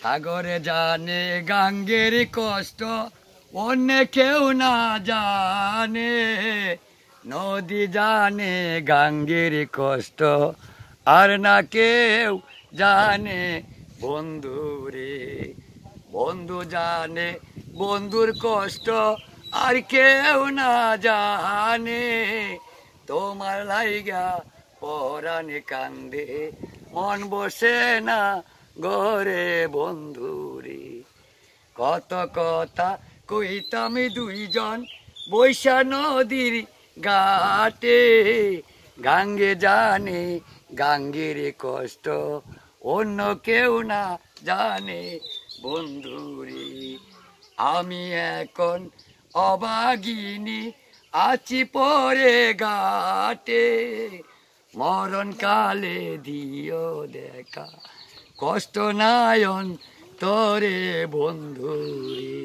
সাগরে জানে গাঙ্গের কষ্ট অন্য কেউ না জানে নদী জানে গাঙ্গের কষ্ট আর না কেউ জানে বন্ধু রে বন্ধু জানে বন্ধুর কষ্ট আর কেউ না জানে তোমার লাইগা পরাণে কান্দে মন বসে না গরে বন্ধুরে কত কথা কইতাম দুইজন বৈশা নদীর গাটে গাঙ্গে জানে গাঙ্গের কষ্ট অন্য কেউ না জানে বন্ধুরে আমি এখন অবাগিনী আছি পরে গাটে মরণকালে দিও দেখা কষ্ট নায়ন তরে বন্ধুরে